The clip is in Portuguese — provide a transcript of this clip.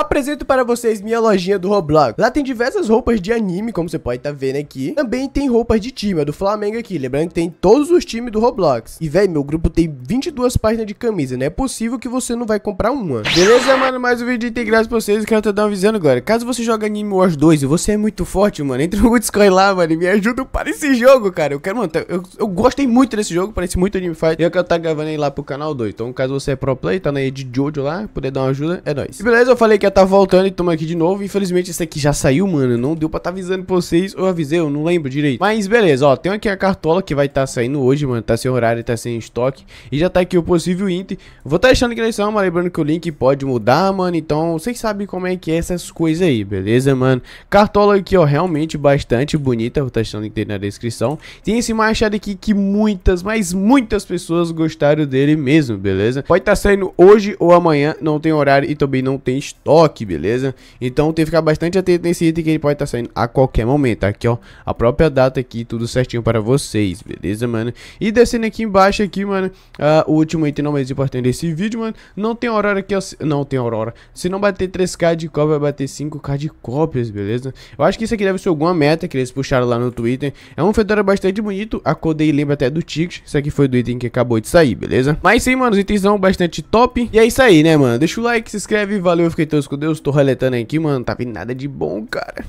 Apresento para vocês minha lojinha do Roblox. Lá tem diversas roupas de anime, como você pode estar tá vendo aqui. Também tem roupas de time, a do Flamengo aqui. Lembrando que tem todos os times do Roblox. E, velho, meu grupo tem 22 páginas de camisa. Não é possível que você não vai comprar uma. Beleza, mano? Mais um vídeo integrado pra vocês. Quero te dar uma avisando, agora. Caso você joga Anime Wars 2 e você é muito forte, mano, entra no Discord lá, mano, e me ajuda para esse jogo, cara. Eu quero, mano, tá, eu, eu gostei muito desse jogo, parece muito Anime Fight. E eu quero estar tá gravando aí lá pro canal 2. Então, caso você é pro play, tá na rede de Jojo lá, poder dar uma ajuda, é nóis. E beleza, eu falei que já tá voltando e tamo aqui de novo. Infelizmente esse aqui já saiu, mano. Não deu pra tá avisando pra vocês. Ou eu avisei, eu não lembro direito. Mas beleza, ó. Tem aqui a cartola que vai tá saindo hoje, mano. Tá sem horário, tá sem estoque. E já tá aqui o possível int. Vou tá deixando aqui na descrição, mas lembrando que o link pode mudar, mano. Então vocês sabem como é que é essas coisas aí, beleza, mano? Cartola aqui, ó. Realmente bastante bonita. Vou tá deixando aqui na descrição. Tem esse machado aqui que muitas, mas muitas pessoas gostaram dele mesmo, beleza? Pode tá saindo hoje ou amanhã. Não tem horário e também não tem estoque estoque, beleza? Então tem que ficar bastante atento nesse item que ele pode estar tá saindo a qualquer momento. Aqui, ó, a própria data aqui, tudo certinho para vocês, beleza, mano? E descendo aqui embaixo aqui, mano, uh, o último item não mais importante desse vídeo, mano. Não tem aurora aqui, ó, não tem aurora. Se não bater 3k de cópia, vai bater 5k de cópias, beleza? Eu acho que isso aqui deve ser alguma meta que eles puxaram lá no Twitter. É um fedora bastante bonito, a cor lembra até do Tix. Isso aqui foi do item que acabou de sair, beleza? Mas sim, mano, os itens são bastante top. E é isso aí, né, mano? Deixa o like, se inscreve, valeu, fiquei todo Deus, com Deus, tô reletando aqui, mano, tá vindo nada de bom, cara.